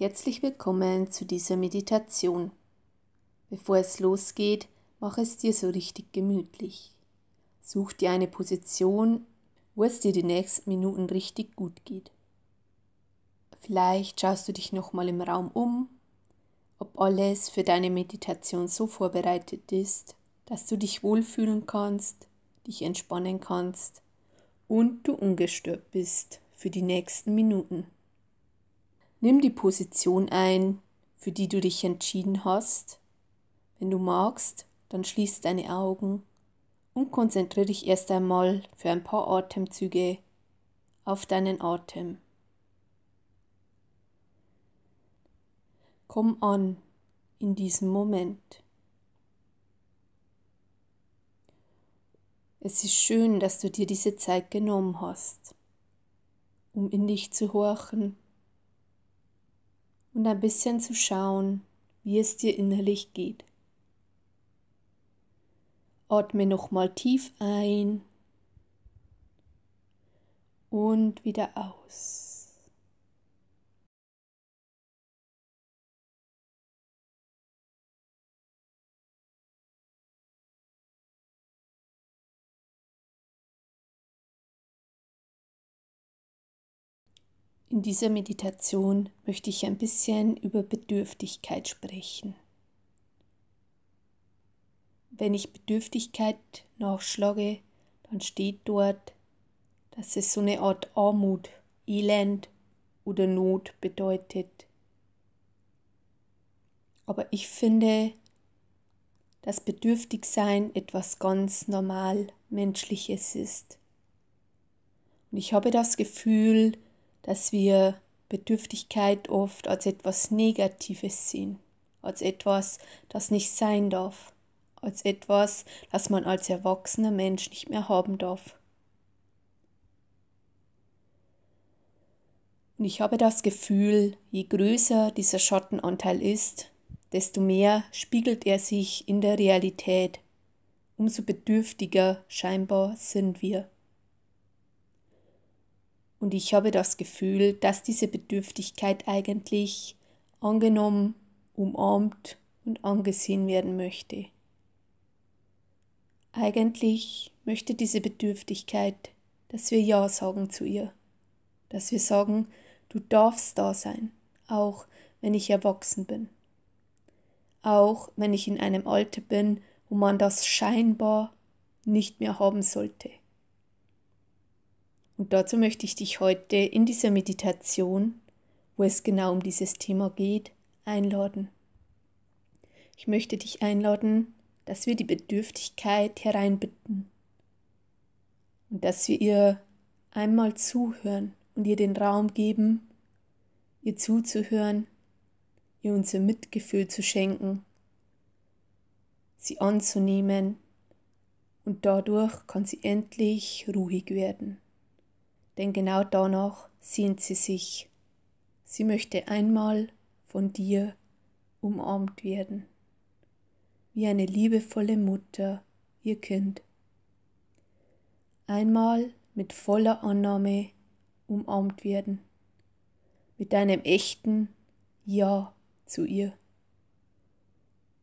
Herzlich willkommen zu dieser Meditation. Bevor es losgeht, mach es dir so richtig gemütlich. Such dir eine Position, wo es dir die nächsten Minuten richtig gut geht. Vielleicht schaust du dich nochmal im Raum um, ob alles für deine Meditation so vorbereitet ist, dass du dich wohlfühlen kannst, dich entspannen kannst und du ungestört bist für die nächsten Minuten. Nimm die Position ein, für die du dich entschieden hast. Wenn du magst, dann schließ deine Augen und konzentriere dich erst einmal für ein paar Atemzüge auf deinen Atem. Komm an in diesem Moment. Es ist schön, dass du dir diese Zeit genommen hast, um in dich zu horchen und ein bisschen zu schauen, wie es dir innerlich geht. Atme nochmal tief ein und wieder aus. In dieser Meditation möchte ich ein bisschen über Bedürftigkeit sprechen. Wenn ich Bedürftigkeit nachschlage, dann steht dort, dass es so eine Art Armut, Elend oder Not bedeutet. Aber ich finde, dass Bedürftigsein etwas ganz normal Menschliches ist. Und ich habe das Gefühl, dass wir Bedürftigkeit oft als etwas Negatives sehen, als etwas, das nicht sein darf, als etwas, das man als erwachsener Mensch nicht mehr haben darf. Und ich habe das Gefühl, je größer dieser Schattenanteil ist, desto mehr spiegelt er sich in der Realität, umso bedürftiger scheinbar sind wir. Und ich habe das Gefühl, dass diese Bedürftigkeit eigentlich angenommen, umarmt und angesehen werden möchte. Eigentlich möchte diese Bedürftigkeit, dass wir Ja sagen zu ihr, dass wir sagen, du darfst da sein, auch wenn ich erwachsen bin, auch wenn ich in einem Alter bin, wo man das scheinbar nicht mehr haben sollte. Und dazu möchte ich dich heute in dieser Meditation, wo es genau um dieses Thema geht, einladen. Ich möchte dich einladen, dass wir die Bedürftigkeit hereinbitten und dass wir ihr einmal zuhören und ihr den Raum geben, ihr zuzuhören, ihr unser Mitgefühl zu schenken, sie anzunehmen und dadurch kann sie endlich ruhig werden denn genau danach sehnt sie sich. Sie möchte einmal von dir umarmt werden, wie eine liebevolle Mutter ihr Kind. Einmal mit voller Annahme umarmt werden, mit einem echten Ja zu ihr,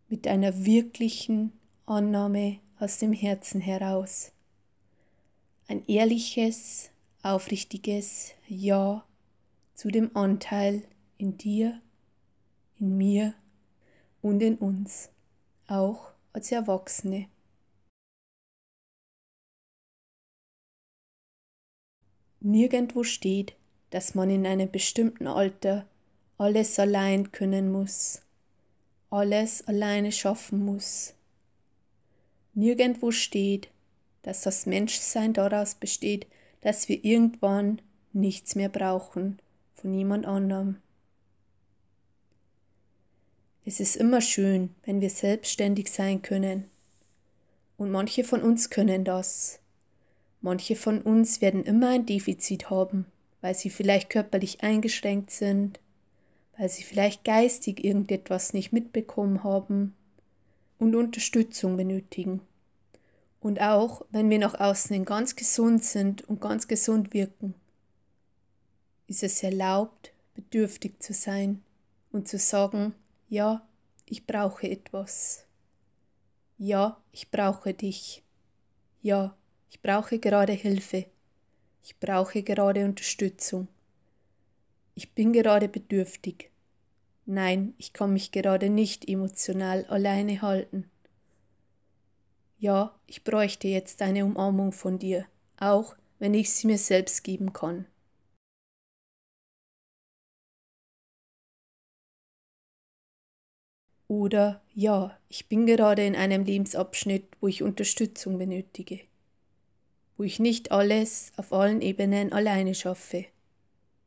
mit einer wirklichen Annahme aus dem Herzen heraus, ein ehrliches aufrichtiges Ja zu dem Anteil in dir, in mir und in uns, auch als Erwachsene. Nirgendwo steht, dass man in einem bestimmten Alter alles allein können muss, alles alleine schaffen muss. Nirgendwo steht, dass das Menschsein daraus besteht, dass wir irgendwann nichts mehr brauchen von jemand anderem. Es ist immer schön, wenn wir selbstständig sein können. Und manche von uns können das. Manche von uns werden immer ein Defizit haben, weil sie vielleicht körperlich eingeschränkt sind, weil sie vielleicht geistig irgendetwas nicht mitbekommen haben und Unterstützung benötigen und auch wenn wir nach außen ganz gesund sind und ganz gesund wirken, ist es erlaubt, bedürftig zu sein und zu sagen, ja, ich brauche etwas. Ja, ich brauche dich. Ja, ich brauche gerade Hilfe. Ich brauche gerade Unterstützung. Ich bin gerade bedürftig. Nein, ich kann mich gerade nicht emotional alleine halten. Ja, ich bräuchte jetzt eine Umarmung von dir, auch wenn ich sie mir selbst geben kann. Oder ja, ich bin gerade in einem Lebensabschnitt, wo ich Unterstützung benötige, wo ich nicht alles auf allen Ebenen alleine schaffe.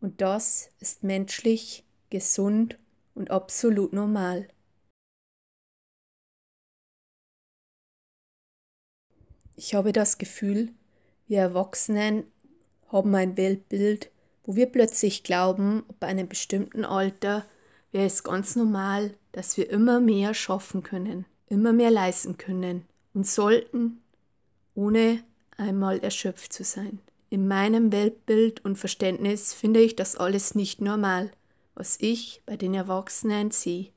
Und das ist menschlich, gesund und absolut normal. Ich habe das Gefühl, wir Erwachsenen haben ein Weltbild, wo wir plötzlich glauben, ab einem bestimmten Alter wäre es ganz normal, dass wir immer mehr schaffen können, immer mehr leisten können und sollten, ohne einmal erschöpft zu sein. In meinem Weltbild und Verständnis finde ich das alles nicht normal, was ich bei den Erwachsenen sehe.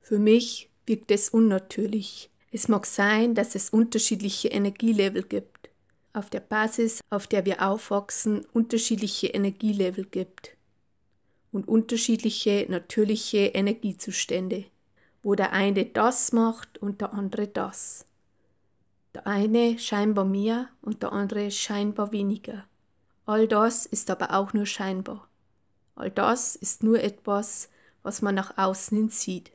Für mich wirkt es unnatürlich, es mag sein, dass es unterschiedliche Energielevel gibt, auf der Basis, auf der wir aufwachsen, unterschiedliche Energielevel gibt und unterschiedliche natürliche Energiezustände, wo der eine das macht und der andere das. Der eine scheinbar mehr und der andere scheinbar weniger. All das ist aber auch nur scheinbar. All das ist nur etwas, was man nach außen hin sieht.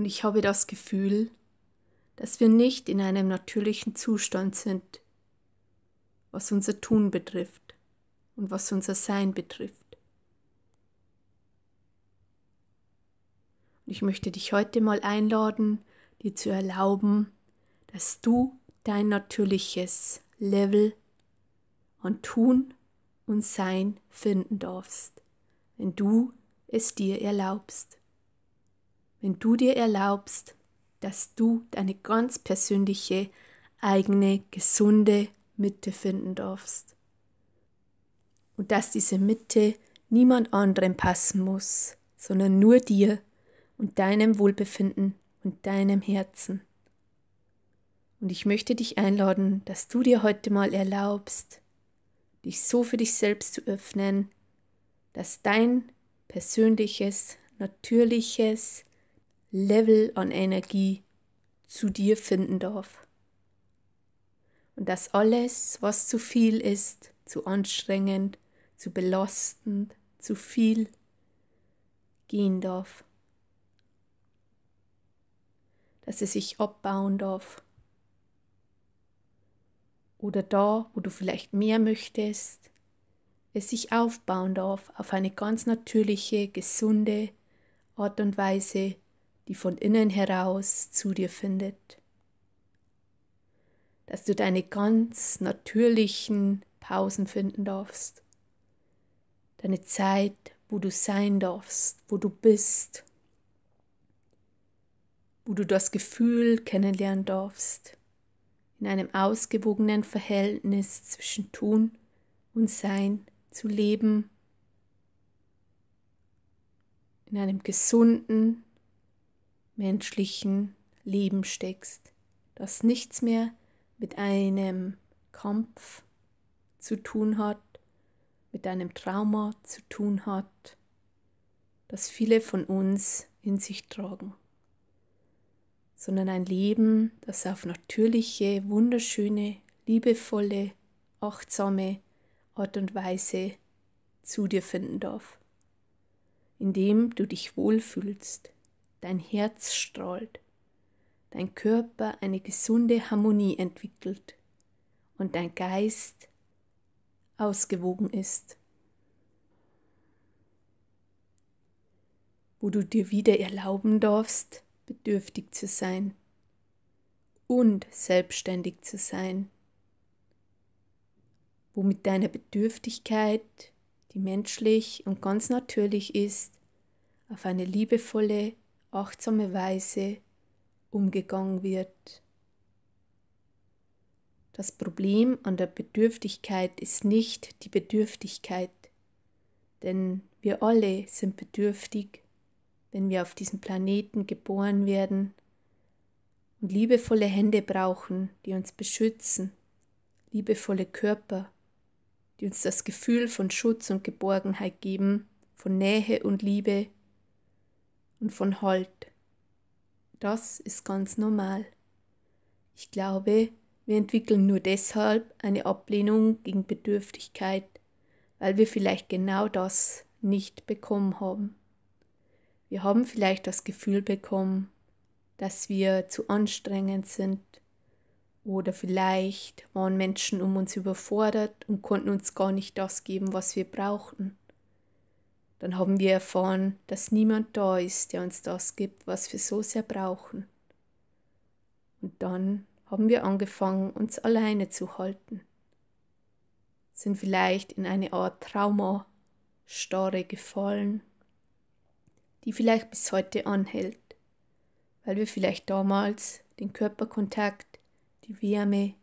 Und ich habe das Gefühl, dass wir nicht in einem natürlichen Zustand sind, was unser Tun betrifft und was unser Sein betrifft. Und ich möchte dich heute mal einladen, dir zu erlauben, dass du dein natürliches Level an Tun und Sein finden darfst, wenn du es dir erlaubst wenn du dir erlaubst, dass du deine ganz persönliche, eigene, gesunde Mitte finden darfst. Und dass diese Mitte niemand anderem passen muss, sondern nur dir und deinem Wohlbefinden und deinem Herzen. Und ich möchte dich einladen, dass du dir heute mal erlaubst, dich so für dich selbst zu öffnen, dass dein persönliches, natürliches, Level an Energie zu dir finden darf. Und dass alles, was zu viel ist, zu anstrengend, zu belastend, zu viel, gehen darf. Dass es sich abbauen darf. Oder da, wo du vielleicht mehr möchtest, es sich aufbauen darf auf eine ganz natürliche, gesunde Art und Weise, die von innen heraus zu dir findet. Dass du deine ganz natürlichen Pausen finden darfst. Deine Zeit, wo du sein darfst, wo du bist, wo du das Gefühl kennenlernen darfst, in einem ausgewogenen Verhältnis zwischen Tun und Sein zu leben, in einem gesunden, menschlichen Leben steckst, das nichts mehr mit einem Kampf zu tun hat, mit einem Trauma zu tun hat, das viele von uns in sich tragen, sondern ein Leben, das auf natürliche, wunderschöne, liebevolle, achtsame Art und Weise zu dir finden darf, indem du dich wohlfühlst dein Herz strahlt, dein Körper eine gesunde Harmonie entwickelt und dein Geist ausgewogen ist, wo du dir wieder erlauben darfst, bedürftig zu sein und selbstständig zu sein, wo mit deiner Bedürftigkeit, die menschlich und ganz natürlich ist, auf eine liebevolle, achtsame Weise umgegangen wird. Das Problem an der Bedürftigkeit ist nicht die Bedürftigkeit, denn wir alle sind bedürftig, wenn wir auf diesem Planeten geboren werden und liebevolle Hände brauchen, die uns beschützen, liebevolle Körper, die uns das Gefühl von Schutz und Geborgenheit geben, von Nähe und Liebe und von Halt. Das ist ganz normal. Ich glaube, wir entwickeln nur deshalb eine Ablehnung gegen Bedürftigkeit, weil wir vielleicht genau das nicht bekommen haben. Wir haben vielleicht das Gefühl bekommen, dass wir zu anstrengend sind oder vielleicht waren Menschen um uns überfordert und konnten uns gar nicht das geben, was wir brauchten dann haben wir erfahren, dass niemand da ist, der uns das gibt, was wir so sehr brauchen. Und dann haben wir angefangen, uns alleine zu halten, sind vielleicht in eine Art Traumastarre gefallen, die vielleicht bis heute anhält, weil wir vielleicht damals den Körperkontakt, die Wärme,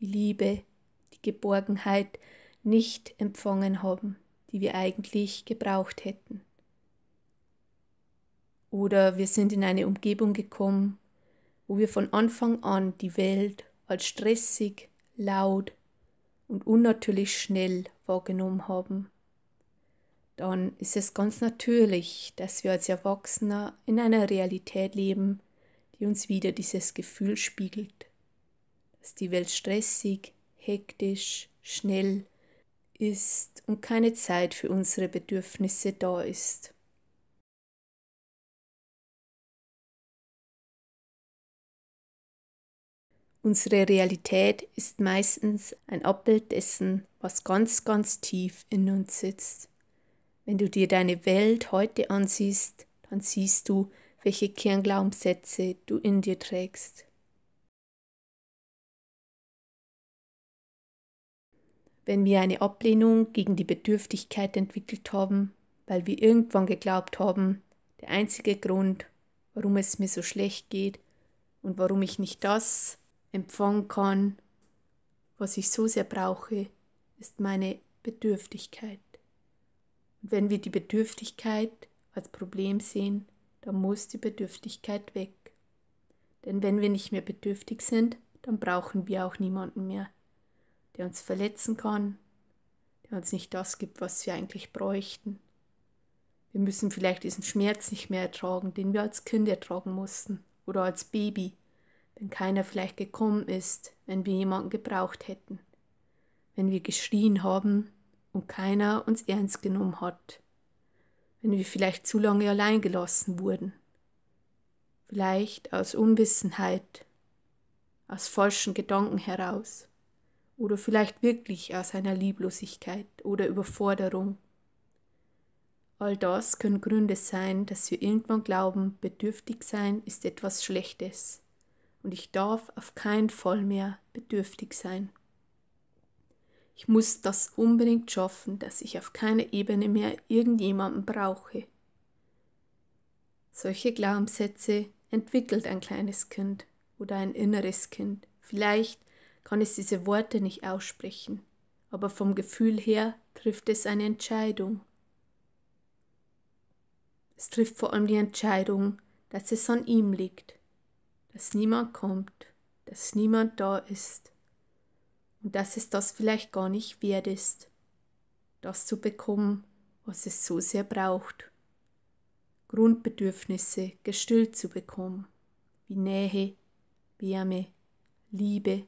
die Liebe, die Geborgenheit nicht empfangen haben die wir eigentlich gebraucht hätten. Oder wir sind in eine Umgebung gekommen, wo wir von Anfang an die Welt als stressig, laut und unnatürlich schnell wahrgenommen haben. Dann ist es ganz natürlich, dass wir als Erwachsener in einer Realität leben, die uns wieder dieses Gefühl spiegelt, dass die Welt stressig, hektisch, schnell ist und keine Zeit für unsere Bedürfnisse da ist. Unsere Realität ist meistens ein Abbild dessen, was ganz, ganz tief in uns sitzt. Wenn du dir deine Welt heute ansiehst, dann siehst du, welche Kernglaubenssätze du in dir trägst. wenn wir eine Ablehnung gegen die Bedürftigkeit entwickelt haben, weil wir irgendwann geglaubt haben, der einzige Grund, warum es mir so schlecht geht und warum ich nicht das empfangen kann, was ich so sehr brauche, ist meine Bedürftigkeit. Und wenn wir die Bedürftigkeit als Problem sehen, dann muss die Bedürftigkeit weg. Denn wenn wir nicht mehr bedürftig sind, dann brauchen wir auch niemanden mehr der uns verletzen kann, der uns nicht das gibt, was wir eigentlich bräuchten. Wir müssen vielleicht diesen Schmerz nicht mehr ertragen, den wir als Kind ertragen mussten oder als Baby, wenn keiner vielleicht gekommen ist, wenn wir jemanden gebraucht hätten, wenn wir geschrien haben und keiner uns ernst genommen hat, wenn wir vielleicht zu lange allein gelassen wurden, vielleicht aus Unwissenheit, aus falschen Gedanken heraus oder vielleicht wirklich aus einer Lieblosigkeit oder Überforderung. All das können Gründe sein, dass wir irgendwann glauben, bedürftig sein ist etwas Schlechtes und ich darf auf keinen Fall mehr bedürftig sein. Ich muss das unbedingt schaffen, dass ich auf keiner Ebene mehr irgendjemanden brauche. Solche Glaubenssätze entwickelt ein kleines Kind oder ein inneres Kind, vielleicht kann es diese Worte nicht aussprechen, aber vom Gefühl her trifft es eine Entscheidung. Es trifft vor allem die Entscheidung, dass es an ihm liegt, dass niemand kommt, dass niemand da ist und dass es das vielleicht gar nicht wert ist, das zu bekommen, was es so sehr braucht. Grundbedürfnisse gestillt zu bekommen, wie Nähe, Wärme, Liebe,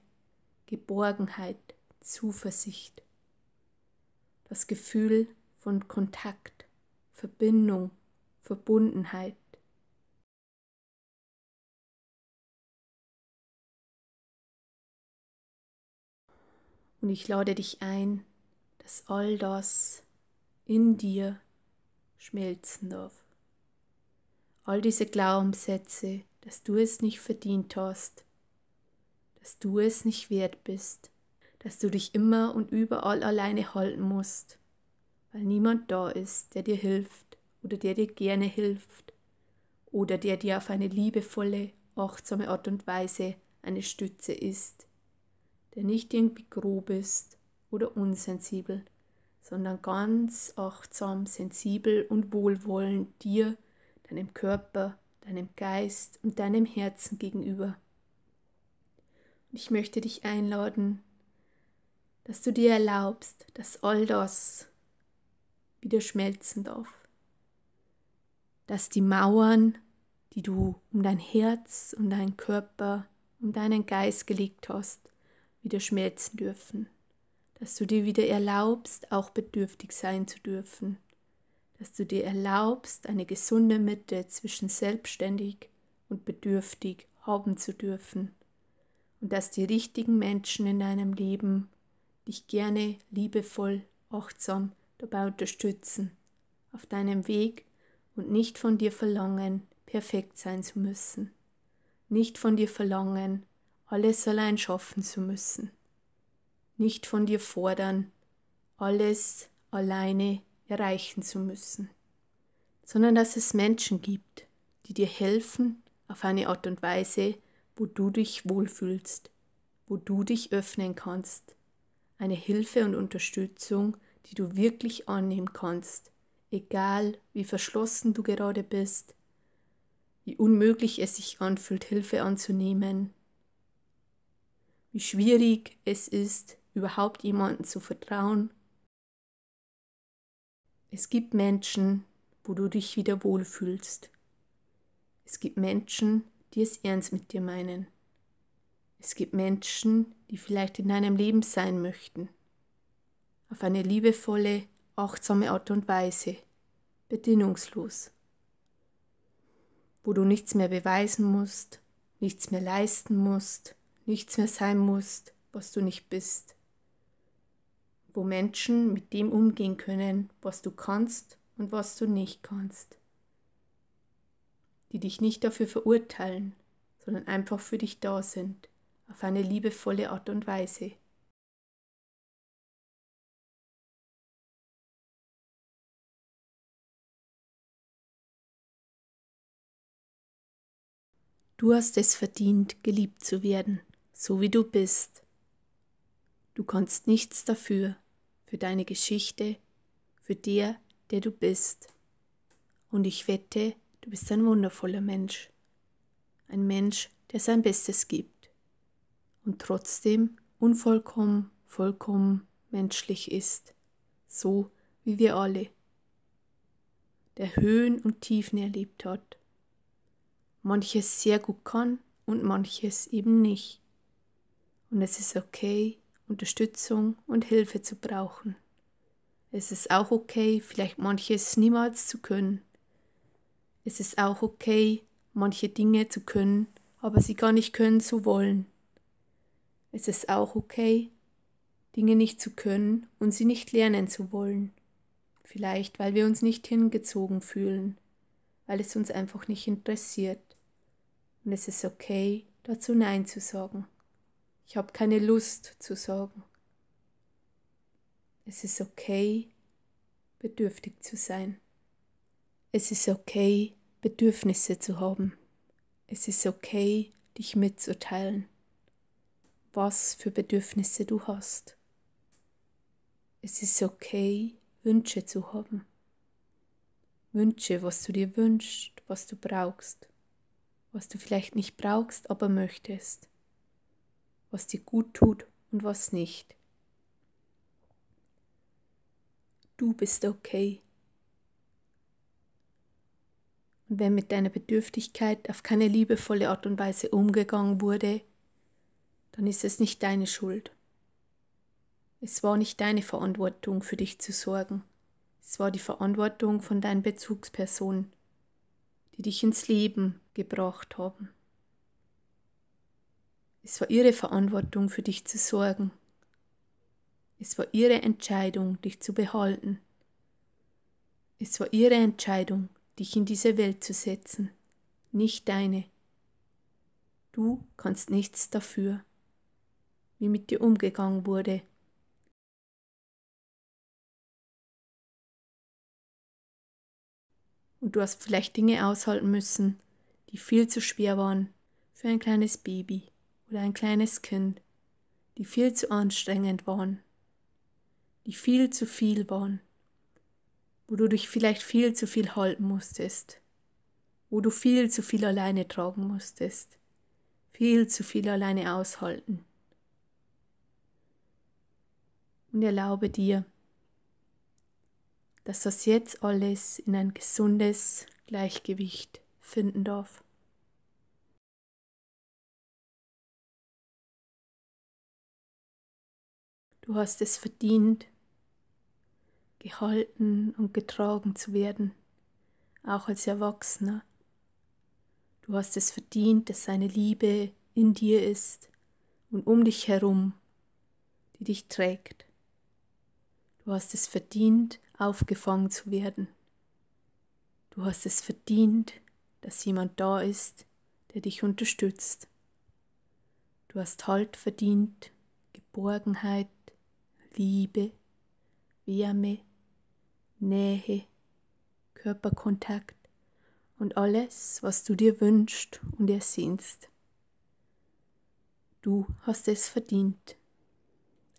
Geborgenheit, Zuversicht, das Gefühl von Kontakt, Verbindung, Verbundenheit. Und ich lade dich ein, dass all das in dir schmelzen darf. All diese Glaubenssätze, dass du es nicht verdient hast, dass du es nicht wert bist, dass du dich immer und überall alleine halten musst, weil niemand da ist, der dir hilft oder der dir gerne hilft oder der dir auf eine liebevolle, achtsame Art und Weise eine Stütze ist, der nicht irgendwie grob ist oder unsensibel, sondern ganz achtsam, sensibel und wohlwollend dir, deinem Körper, deinem Geist und deinem Herzen gegenüber. Ich möchte dich einladen, dass du dir erlaubst, dass all das wieder schmelzen darf. Dass die Mauern, die du um dein Herz, um deinen Körper, um deinen Geist gelegt hast, wieder schmelzen dürfen. Dass du dir wieder erlaubst, auch bedürftig sein zu dürfen. Dass du dir erlaubst, eine gesunde Mitte zwischen selbstständig und bedürftig haben zu dürfen und dass die richtigen Menschen in deinem Leben dich gerne liebevoll, achtsam dabei unterstützen, auf deinem Weg und nicht von dir verlangen, perfekt sein zu müssen, nicht von dir verlangen, alles allein schaffen zu müssen, nicht von dir fordern, alles alleine erreichen zu müssen, sondern dass es Menschen gibt, die dir helfen auf eine Art und Weise, wo du dich wohlfühlst, wo du dich öffnen kannst. Eine Hilfe und Unterstützung, die du wirklich annehmen kannst, egal wie verschlossen du gerade bist, wie unmöglich es sich anfühlt, Hilfe anzunehmen, wie schwierig es ist, überhaupt jemanden zu vertrauen. Es gibt Menschen, wo du dich wieder wohlfühlst. Es gibt Menschen, die es ernst mit dir meinen. Es gibt Menschen, die vielleicht in deinem Leben sein möchten. Auf eine liebevolle, achtsame Art und Weise. Bedingungslos. Wo du nichts mehr beweisen musst, nichts mehr leisten musst, nichts mehr sein musst, was du nicht bist. Wo Menschen mit dem umgehen können, was du kannst und was du nicht kannst die dich nicht dafür verurteilen, sondern einfach für dich da sind, auf eine liebevolle Art und Weise. Du hast es verdient, geliebt zu werden, so wie du bist. Du kannst nichts dafür, für deine Geschichte, für der, der du bist. Und ich wette, Du bist ein wundervoller Mensch. Ein Mensch, der sein Bestes gibt und trotzdem unvollkommen, vollkommen menschlich ist, so wie wir alle, der Höhen und Tiefen erlebt hat, manches sehr gut kann und manches eben nicht. Und es ist okay, Unterstützung und Hilfe zu brauchen. Es ist auch okay, vielleicht manches niemals zu können es ist auch okay, manche Dinge zu können, aber sie gar nicht können zu wollen. Es ist auch okay, Dinge nicht zu können und sie nicht lernen zu wollen. Vielleicht, weil wir uns nicht hingezogen fühlen, weil es uns einfach nicht interessiert. Und es ist okay, dazu Nein zu sagen. Ich habe keine Lust zu sagen. Es ist okay, bedürftig zu sein. Es ist okay, Bedürfnisse zu haben. Es ist okay, dich mitzuteilen, was für Bedürfnisse du hast. Es ist okay, Wünsche zu haben. Wünsche, was du dir wünschst, was du brauchst, was du vielleicht nicht brauchst, aber möchtest, was dir gut tut und was nicht. Du bist okay und wenn mit deiner Bedürftigkeit auf keine liebevolle Art und Weise umgegangen wurde, dann ist es nicht deine Schuld. Es war nicht deine Verantwortung, für dich zu sorgen. Es war die Verantwortung von deinen Bezugspersonen, die dich ins Leben gebracht haben. Es war ihre Verantwortung, für dich zu sorgen. Es war ihre Entscheidung, dich zu behalten. Es war ihre Entscheidung, dich in diese Welt zu setzen, nicht deine. Du kannst nichts dafür, wie mit dir umgegangen wurde. Und du hast vielleicht Dinge aushalten müssen, die viel zu schwer waren für ein kleines Baby oder ein kleines Kind, die viel zu anstrengend waren, die viel zu viel waren wo du dich vielleicht viel zu viel halten musstest, wo du viel zu viel alleine tragen musstest, viel zu viel alleine aushalten. Und erlaube dir, dass das jetzt alles in ein gesundes Gleichgewicht finden darf. Du hast es verdient, gehalten und getragen zu werden, auch als Erwachsener. Du hast es verdient, dass seine Liebe in dir ist und um dich herum, die dich trägt. Du hast es verdient, aufgefangen zu werden. Du hast es verdient, dass jemand da ist, der dich unterstützt. Du hast Halt verdient, Geborgenheit, Liebe, Wärme, Nähe, Körperkontakt und alles, was du dir wünschst und ersehnst. Du hast es verdient,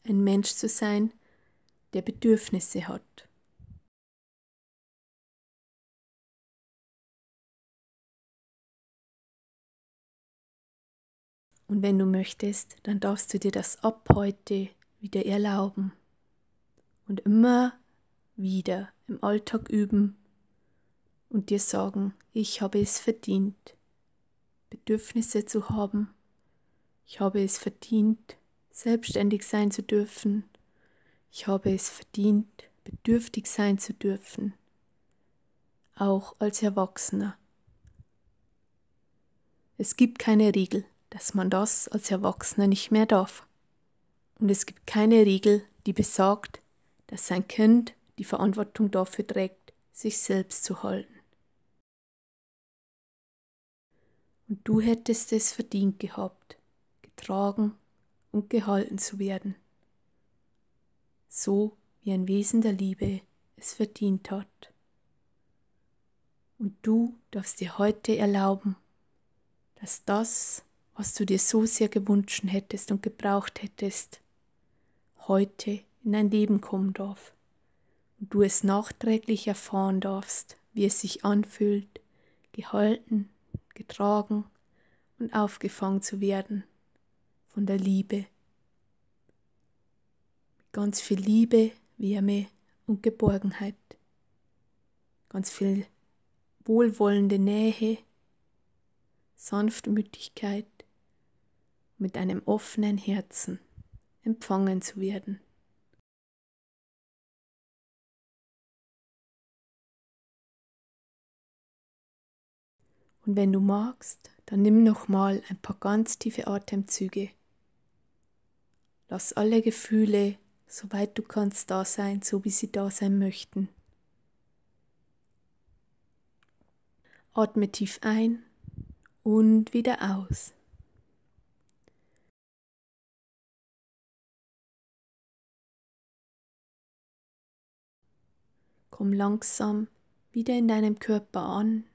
ein Mensch zu sein, der Bedürfnisse hat. Und wenn du möchtest, dann darfst du dir das ab heute wieder erlauben. Und immer, wieder im Alltag üben und dir sagen, ich habe es verdient, Bedürfnisse zu haben. Ich habe es verdient, selbstständig sein zu dürfen. Ich habe es verdient, bedürftig sein zu dürfen, auch als Erwachsener. Es gibt keine Regel, dass man das als Erwachsener nicht mehr darf. Und es gibt keine Regel, die besagt, dass ein Kind die Verantwortung dafür trägt, sich selbst zu halten. Und du hättest es verdient gehabt, getragen und gehalten zu werden, so wie ein Wesen der Liebe es verdient hat. Und du darfst dir heute erlauben, dass das, was du dir so sehr gewünscht hättest und gebraucht hättest, heute in dein Leben kommen darf du es nachträglich erfahren darfst, wie es sich anfühlt, gehalten, getragen und aufgefangen zu werden von der Liebe. Ganz viel Liebe, Wärme und Geborgenheit. Ganz viel wohlwollende Nähe, Sanftmütigkeit, mit einem offenen Herzen empfangen zu werden. Und wenn du magst, dann nimm nochmal ein paar ganz tiefe Atemzüge. Lass alle Gefühle, soweit du kannst, da sein, so wie sie da sein möchten. Atme tief ein und wieder aus. Komm langsam wieder in deinem Körper an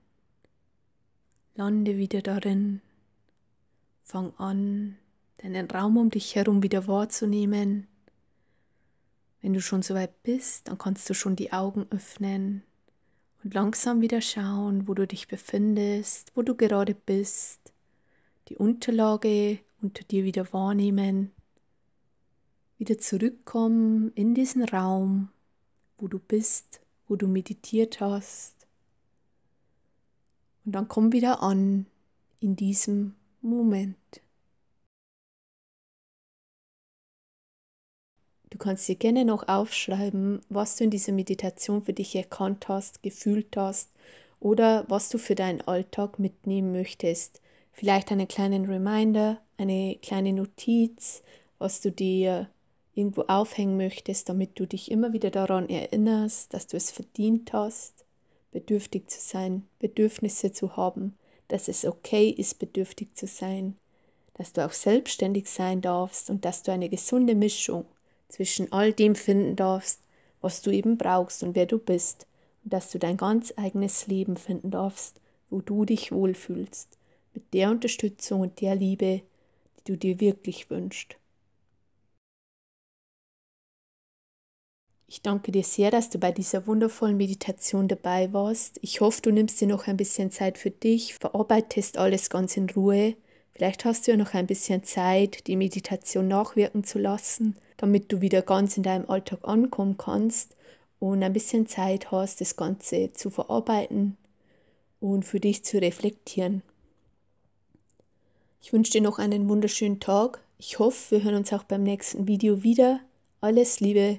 Lande wieder darin. Fang an, deinen Raum um dich herum wieder wahrzunehmen. Wenn du schon so weit bist, dann kannst du schon die Augen öffnen und langsam wieder schauen, wo du dich befindest, wo du gerade bist, die Unterlage unter dir wieder wahrnehmen, wieder zurückkommen in diesen Raum, wo du bist, wo du meditiert hast, und dann komm wieder an in diesem Moment. Du kannst dir gerne noch aufschreiben, was du in dieser Meditation für dich erkannt hast, gefühlt hast oder was du für deinen Alltag mitnehmen möchtest. Vielleicht einen kleinen Reminder, eine kleine Notiz, was du dir irgendwo aufhängen möchtest, damit du dich immer wieder daran erinnerst, dass du es verdient hast bedürftig zu sein, Bedürfnisse zu haben, dass es okay ist, bedürftig zu sein, dass du auch selbstständig sein darfst und dass du eine gesunde Mischung zwischen all dem finden darfst, was du eben brauchst und wer du bist und dass du dein ganz eigenes Leben finden darfst, wo du dich wohlfühlst, mit der Unterstützung und der Liebe, die du dir wirklich wünschst. Ich danke dir sehr, dass du bei dieser wundervollen Meditation dabei warst. Ich hoffe, du nimmst dir noch ein bisschen Zeit für dich, verarbeitest alles ganz in Ruhe. Vielleicht hast du ja noch ein bisschen Zeit, die Meditation nachwirken zu lassen, damit du wieder ganz in deinem Alltag ankommen kannst und ein bisschen Zeit hast, das Ganze zu verarbeiten und für dich zu reflektieren. Ich wünsche dir noch einen wunderschönen Tag. Ich hoffe, wir hören uns auch beim nächsten Video wieder. Alles Liebe,